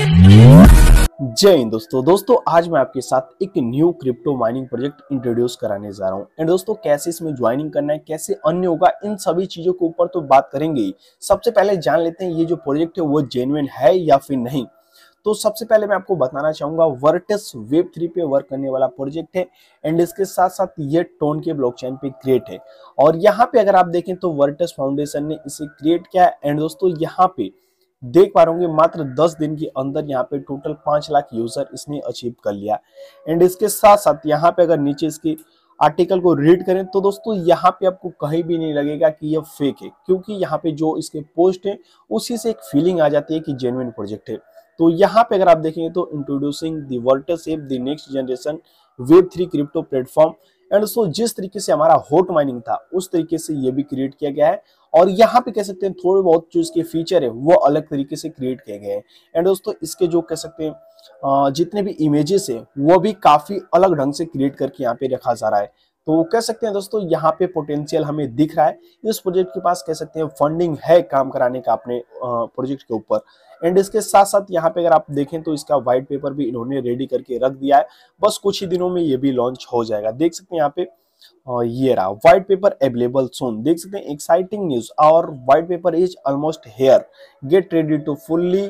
जय हिंद दोस्तों दोस्तों आज मैं आपके साथ एक new crypto mining project introduce कराने जा रहा हूं एंड दोस्तों कैसे इसमें ज्वाइनिंग करना है कैसे अन्य होगा इन सभी चीजों के ऊपर तो बात करेंगे सबसे पहले जान लेते हैं ये जो प्रोजेक्ट है वो जेन्युन है या फिर नहीं तो सबसे पहले मैं आपको बताना चाहूंगा वर्टस वेब थ्री पे वर्क करने वाला प्रोजेक्ट है एंड इसके साथ साथ ये टोन के ब्लॉकचेन पे क्रिएट है और यहाँ पे अगर आप देखें तो वर्टस फाउंडेशन ने इसे क्रिएट किया है एंड दोस्तों यहाँ पे देख पा रहे होंगे मात्र 10 दिन के अंदर यहाँ पे टोटल पांच लाख यूजर इसने अचीव कर लिया एंड इसके साथ साथ यहाँ पे अगर नीचे इसके आर्टिकल को रीड करें तो दोस्तों यहाँ पे आपको कहीं भी नहीं लगेगा कि यह फेक है क्योंकि यहाँ पे जो इसके पोस्ट है उसी से एक फीलिंग आ जाती है कि जेन्युन प्रोजेक्ट है तो यहाँ पे अगर आप देखेंगे तो introducing the save the next generation web three crypto platform and so जिस तरीके से हमारा होट माइनिंग था उस तरीके से ये भी क्रिएट किया गया है और यहाँ पे कह सकते हैं थोड़े बहुत जो इसके फीचर है वो अलग तरीके से क्रिएट किए गए हैं एंड दोस्तों इसके जो कह सकते हैं जितने भी इमेजेस है वो भी काफी अलग ढंग से क्रिएट करके यहाँ पे रखा जा रहा है तो कह सकते हैं दोस्तों यहाँ पे पोटेंशियल हमें दिख रहा है इस प्रोजेक्ट के पास कह सकते हैं फंडिंग है काम कराने का अपने प्रोजेक्ट के ऊपर एंड इसके साथ साथ यहाँ पे अगर आप देखें तो इसका व्हाइट पेपर भी इन्होंने रेडी करके रख दिया है बस कुछ ही दिनों में ये भी लॉन्च हो जाएगा देख सकते हैं यहाँ पे और ये रहा व्हाइट पेपर अवेलेबल सोन देख सकते हैं एक्साइटिंग न्यूज और white paper is almost here get ready to fully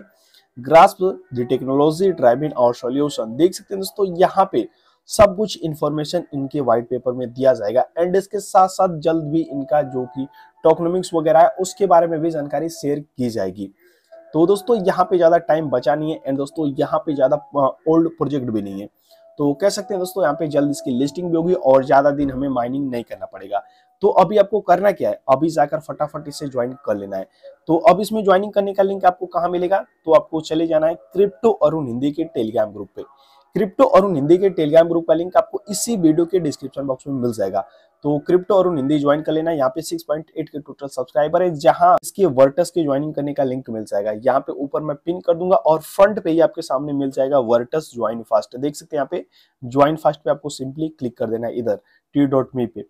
grasp the technology driving और सॉल्यूशन देख सकते हैं दोस्तों यहाँ पे सब कुछ इन्फॉर्मेशन इनके व्हाइट पेपर में दिया जाएगा एंड इसके साथ साथ जल्द भी इनका जो कि टोकनोमिक्स वगैरह है उसके बारे में भी जानकारी शेयर की जाएगी तो दोस्तों यहाँ पे ज़्यादा टाइम बचा नहीं है एंड दोस्तों यहाँ पे ज़्यादा ओल्ड प्रोजेक्ट भी नहीं है तो कह सकते हैं दोस्तों यहाँ पे जल्द इसकी लिस्टिंग भी होगी और ज़्यादा दिन हमें माइनिंग नहीं करना पड़ेगा तो अभी आपको करना क्या है अभी जाकर फटाफट इसे ज्वाइन कर लेना है तो अब इसमें ज्वाइनिंग करने का लिंक आपको कहाँ मिलेगा तो आपको चले जाना है क्रिप्टो अरुण हिंदी के टेलीग्राम ग्रुप पे क्रिप्टो अरुण हिंदी के टेलीग्राम ग्रुप का लिंक आपको इसी वीडियो के डिस्क्रिप्शन बॉक्स में मिल जाएगा तो क्रिप्टो और हिंदी ज्वाइन कर लेना यहाँ पे 6.8 के टोटल सब्सक्राइबर है जहां इसके वर्टस के ज्वाइनिंग करने का लिंक मिल जाएगा यहाँ पे ऊपर मैं पिन कर दूंगा और फ्रंट पे ही आपके सामने मिल जाएगा वर्टस ज्वाइन फास्ट देख सकते हैं यहाँ पे ज्वाइन फास्ट पे आपको सिंपली क्लिक कर देना इधर टी डॉट मी पे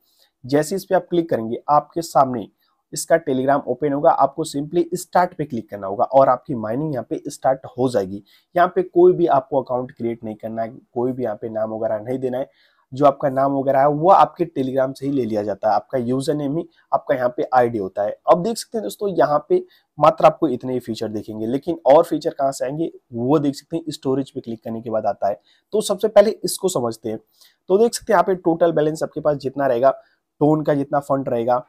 जैसे इस पे आप क्लिक करेंगे आपके सामने इसका टेलीग्राम ओपन होगा आपको सिंपली स्टार्ट पे क्लिक करना होगा और आपकी माइनिंग यहाँ पे स्टार्ट हो जाएगी यहाँ पे कोई भी आपको अकाउंट क्रिएट नहीं करना है कोई भी यहाँ पे नाम वगैरह नहीं देना है जो आपका नाम वगैरह है वो आपके टेलीग्राम से ही ले लिया जाता है आपका यूजर नेम ही आपका यहाँ पे आईडी होता है अब देख सकते हैं दोस्तों यहाँ पे मात्र आपको इतने ही फीचर देखेंगे लेकिन और फीचर कहाँ से आएंगे वो देख सकते हैं स्टोरेज पे क्लिक करने के बाद आता है तो सबसे पहले इसको समझते हैं तो देख सकते हैं यहाँ पे टोटल बैलेंस आपके पास जितना रहेगा टोन का जितना फंड रहेगा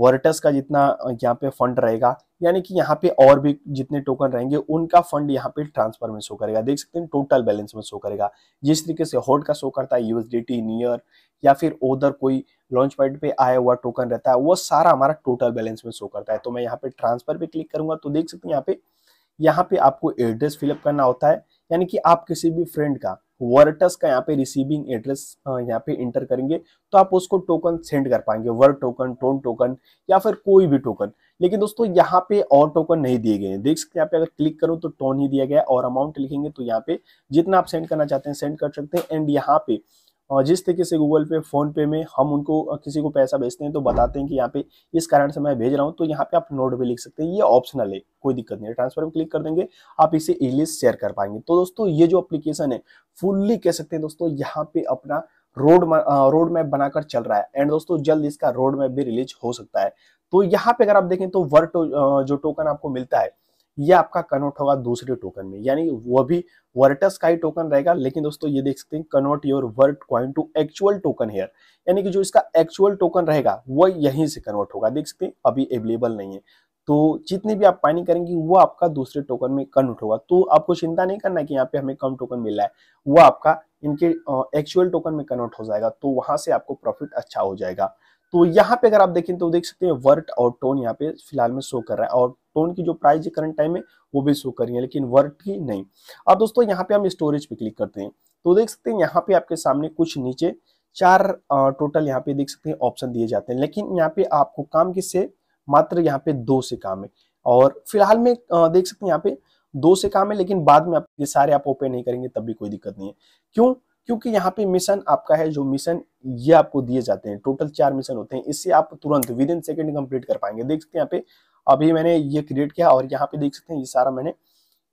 वर्टस का जितना यहाँ पे फंड रहेगा यानी कि यहाँ पे और भी जितने टोकन रहेंगे उनका फंड यहाँ पे ट्रांसफर में शो करेगा देख सकते हैं टोटल बैलेंस में शो करेगा जिस तरीके से होल्ड का शो करता है यूएसडीटी नियर या फिर उधर कोई लॉन्च पॉइंट पे आया हुआ टोकन रहता है वो सारा हमारा टोटल बैलेंस में शो करता है तो मैं यहाँ पे ट्रांसफर पे क्लिक करूंगा तो देख सकते हैं यहाँ पे यहाँ पे आपको एड्रेस फिलअप करना होता है यानी कि आप किसी भी फ्रेंड का वर्टस का यहाँ पे रिसीविंग एड्रेस यहाँ पे इंटर करेंगे तो आप उसको टोकन सेंड कर पाएंगे वर्ड टोकन टोन टोकन या फिर कोई भी टोकन लेकिन दोस्तों यहाँ पे और टोकन नहीं दिए गए हैं देख सकते हैं यहाँ पे अगर क्लिक करूँ तो टोन ही दिया गया और अमाउंट लिखेंगे तो यहाँ पे जितना आप सेंड करना चाहते हैं सेंड कर सकते हैं एंड यहाँ पे जिस तरीके से गूगल पे फ़ोन पे में हम उनको किसी को पैसा भेजते हैं तो बताते हैं कि यहाँ पे इस कारण से मैं भेज रहा हूँ तो यहाँ पे आप नोट भी लिख सकते हैं ये ऑप्शनल है कोई दिक्कत नहीं है ट्रांसफर पर क्लिक कर देंगे आप इसे इंग्लिश शेयर कर पाएंगे तो दोस्तों ये जो अप्लीकेशन है फुल्ली कह सकते हैं दोस्तों यहाँ पे अपना रोड रोड मैप बनाकर चल रहा है एंड दोस्तों जल्द इसका रोड मैप भी रिलीज हो सकता है तो यहाँ पे अगर आप देखें तो वर्ड जो टोकन आपको मिलता है ये आपका कन्वर्ट होगा दूसरे टोकन में यानी वो भी वर्टस का ही टोकन रहेगा लेकिन दोस्तों ये देख सकते हैं convert your vert coin to actual token here यानी कि जो इसका एक्चुअल टोकन रहेगा वो यहीं से कन्वर्ट होगा देख सकते हैं अभी अवेलेबल नहीं है तो जितने भी आप पानी करेंगे वो आपका दूसरे टोकन में कन्वर्ट होगा तो आपको चिंता नहीं करना कि यहाँ पे हमें कम टोकन मिल रहा है वो आपका इनके एक्चुअल टोकन में कन्वर्ट हो जाएगा तो वहां से आपको प्रॉफिट अच्छा हो जाएगा तो यहाँ पे अगर आप देखें तो देख सकते हैं वर्ट और टोन यहाँ पे फिलहाल में शो कर रहा है और टोन की जो प्राइस है करंट टाइम में वो भी शो कर रही है लेकिन वर्ट की नहीं अब दोस्तों यहाँ पे हम स्टोरेज पे क्लिक करते हैं तो देख सकते हैं यहाँ पे आपके सामने कुछ नीचे चार टोटल यहाँ पे देख सकते हैं ऑप्शन दिए जाते हैं लेकिन यहाँ पे आपको काम किससे मात्र यहाँ पे दो से काम है और फिलहाल में देख सकते हैं यहाँ पे दो से काम है लेकिन बाद में आप ये सारे आप ओपन नहीं करेंगे तब भी कोई दिक्कत नहीं है क्यों क्योंकि यहाँ पे मिशन आपका है जो मिशन ये आपको दिए जाते हैं टोटल चार मिशन होते हैं इससे आप तुरंत विद इन सेकेंड कंप्लीट कर पाएंगे देख सकते हैं यहाँ पे अभी मैंने ये क्रिएट किया और यहाँ पे देख सकते हैं ये सारा मैंने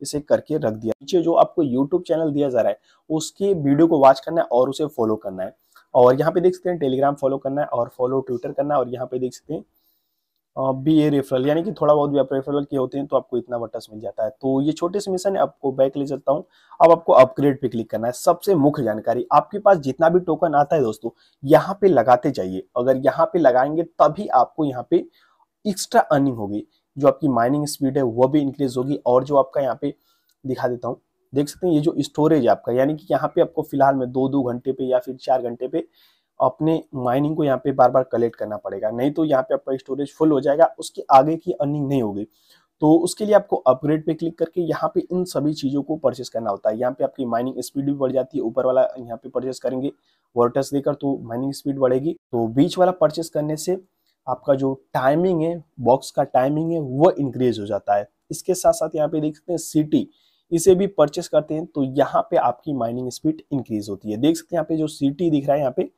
इसे करके रख दिया नीचे जो आपको यूट्यूब चैनल दिया जा रहा है उसके वीडियो को वॉच करना है और उसे फॉलो करना है और यहाँ पे देख सकते हैं टेलीग्राम फॉलो करना है और फॉलो ट्विटर करना है और यहाँ पे देख सकते हैं बी ए रेफरल यानी कि थोड़ा बहुत भी आप रेफरल के होते हैं तो आपको इतना बटस मिल जाता है तो ये छोटे से मिशन है आपको बैक ले चलता हूँ अब आपको अपग्रेड पे क्लिक करना है सबसे मुख्य जानकारी आपके पास जितना भी टोकन आता है दोस्तों यहाँ पे लगाते जाइए अगर यहाँ पे लगाएंगे तभी आपको यहाँ पे एक्स्ट्रा अर्निंग होगी जो आपकी माइनिंग स्पीड है वो भी इंक्रीज होगी और जो आपका यहाँ पे दिखा देता हूँ देख सकते हैं ये जो स्टोरेज है आपका यानी कि यहाँ पे आपको फिलहाल में दो दो घंटे पे या फिर चार घंटे पे अपने माइनिंग को यहाँ पे बार बार कलेक्ट करना पड़ेगा नहीं तो यहाँ पे आपका स्टोरेज फुल हो जाएगा उसके आगे की अर्निंग नहीं होगी तो उसके लिए आपको अपग्रेड पे क्लिक करके यहाँ पे इन सभी चीज़ों को परचेस करना होता है यहाँ पे आपकी माइनिंग स्पीड भी बढ़ जाती है ऊपर वाला यहाँ पे परचेस करेंगे वर्टर्स देकर तो माइनिंग स्पीड बढ़ेगी तो बीच वाला परचेस करने से आपका जो टाइमिंग है बॉक्स का टाइमिंग है वह इंक्रीज हो जाता है इसके साथ साथ यहाँ पे देख सकते हैं सिटी इसे भी परचेस करते हैं तो यहाँ पे आपकी माइनिंग स्पीड इंक्रीज होती है देख सकते हैं यहाँ पे जो सिटी दिख रहा है यहाँ पे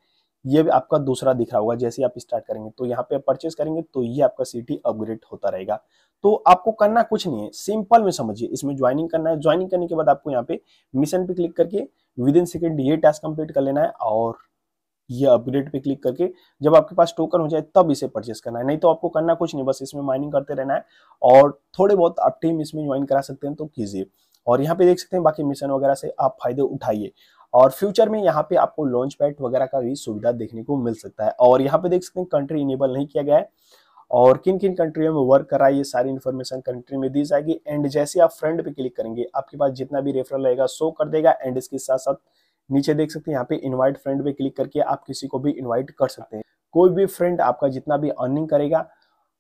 ये भी आपका दूसरा दिख रहा होगा जैसे आप स्टार्ट करेंगे तो यहाँ पे आप परचेस करेंगे तो ये आपका सिटी अपग्रेड होता रहेगा तो आपको करना कुछ नहीं है सिंपल में समझिए इसमें ज्वाइनिंग करना है ज्वाइनिंग करने के बाद आपको यहाँ पे मिशन पे क्लिक करके विद इन सेकेंड ये टास्क कंप्लीट कर लेना है और ये अपग्रेड पे क्लिक करके जब आपके पास टोकन हो जाए तब इसे परचेस करना है नहीं तो आपको करना कुछ नहीं बस इसमें माइनिंग करते रहना है और थोड़े बहुत आप टीम इसमें ज्वाइन करा सकते हैं तो कीजिए और यहाँ पे देख सकते हैं बाकी मिशन वगैरह से आप फायदे उठाइए और फ्यूचर में यहाँ पे आपको लॉन्च पैड वगैरह का भी सुविधा देखने को मिल सकता है और यहाँ पे देख सकते हैं कंट्री इनेबल नहीं किया गया है और किन किन कंट्रियों में वर्क करा है ये सारी इन्फॉर्मेशन कंट्री में दी जाएगी एंड जैसे आप फ्रेंड पे क्लिक करेंगे आपके पास जितना भी रेफरल रहेगा शो कर देगा एंड इसके साथ साथ नीचे देख सकते हैं यहाँ पे इनवाइट फ्रेंड पे क्लिक करके आप किसी को भी इनवाइट कर सकते हैं कोई भी फ्रेंड आपका जितना भी अर्निंग करेगा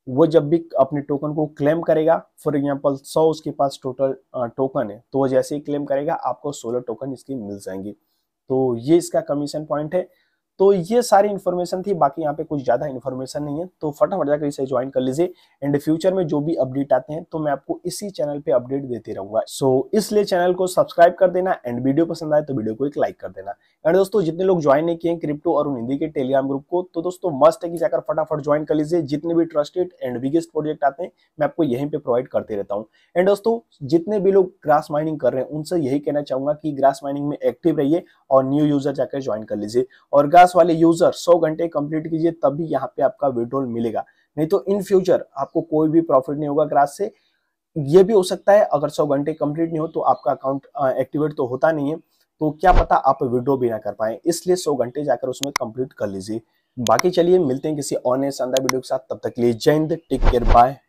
वो जब भी अपने टोकन को क्लेम करेगा फॉर एग्जाम्पल 100 उसके पास टोटल टोकन है तो वो जैसे ही क्लेम करेगा आपको 16 टोकन इसकी मिल जाएंगी तो ये इसका कमीशन पॉइंट है तो ये सारी इन्फॉर्मेशन थी बाकी यहाँ पे कुछ ज़्यादा इन्फॉर्मेशन नहीं है तो फटाफट जाकर इसे ज्वाइन कर लीजिए एंड फ्यूचर में जो भी अपडेट आते हैं तो मैं आपको इसी चैनल पे अपडेट देते रहूंगा सो so, इसलिए चैनल को सब्सक्राइब कर देना एंड वीडियो पसंद आए तो वीडियो को एक लाइक कर देना एंड दोस्तों जितने लोग ज्वाइन नहीं किए क्रिप्टो और हिंदी के टेलीग्राम ग्रुप को तो दोस्तों मस्ट है कि जाकर फटाफट ज्वाइन कर लीजिए जितने भी ट्रस्टेड एंड बिगेस्ट प्रोजेक्ट आते हैं मैं आपको यहीं पर प्रोवाइड करते रहता हूँ एंड दोस्तों जितने भी लोग ग्रास माइनिंग कर रहे हैं उनसे यही कहना चाहूंगा कि ग्रास माइनिंग में एक्टिव रहिए और न्यू यूजर जाकर ज्वाइन कर लीजिए और ग्रास पचास वाले यूजर सौ घंटे कंप्लीट कीजिए तभी यहाँ पे आपका विड्रोल मिलेगा नहीं तो इन फ्यूचर आपको कोई भी प्रॉफिट नहीं होगा ग्रास से ये भी हो सकता है अगर सौ घंटे कंप्लीट नहीं हो तो आपका अकाउंट एक्टिवेट तो होता नहीं है तो क्या पता आप विड्रो भी ना कर पाए इसलिए सौ घंटे जाकर उसमें कंप्लीट कर लीजिए बाकी चलिए मिलते हैं किसी और नए शानदार वीडियो के साथ तब तक लिए जय हिंद टेक केयर बाय